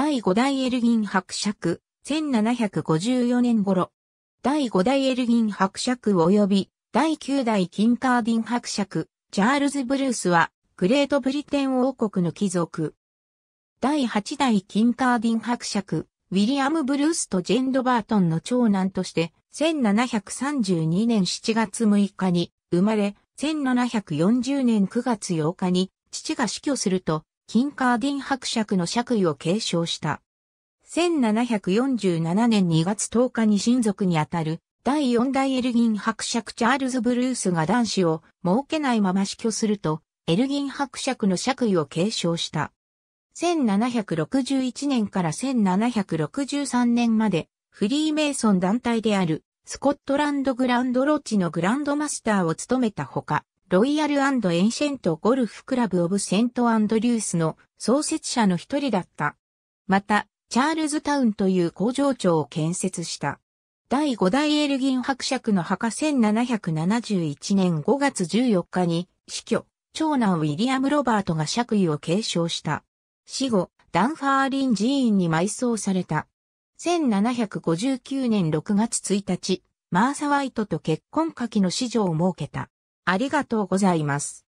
第5代エルギン伯爵、1754年頃。第5代エルギン伯爵及び第9代キンカーディン伯爵、チャールズ・ブルースは、グレートブリテン王国の貴族。第8代キンカーディン伯爵、ウィリアム・ブルースとジェンド・バートンの長男として、1732年7月6日に生まれ、1740年9月8日に父が死去すると、金カーディン伯爵の爵位を継承した。1747年2月10日に親族にあたる第4代エルギン伯爵チャールズ・ブルースが男子を設けないまま死去すると、エルギン伯爵の爵位を継承した。1761年から1763年まで、フリーメイソン団体である、スコットランドグランドロッジのグランドマスターを務めたほか、ロイヤルエンシェントゴルフクラブオブセントアンドリュースの創設者の一人だった。また、チャールズタウンという工場長を建設した。第5代エルギン伯爵の墓1771年5月14日に死去、長男ウィリアム・ロバートが爵位を継承した。死後、ダンファーリン寺院に埋葬された。1759年6月1日、マーサ・ワイトと結婚下記の子女を設けた。ありがとうございます。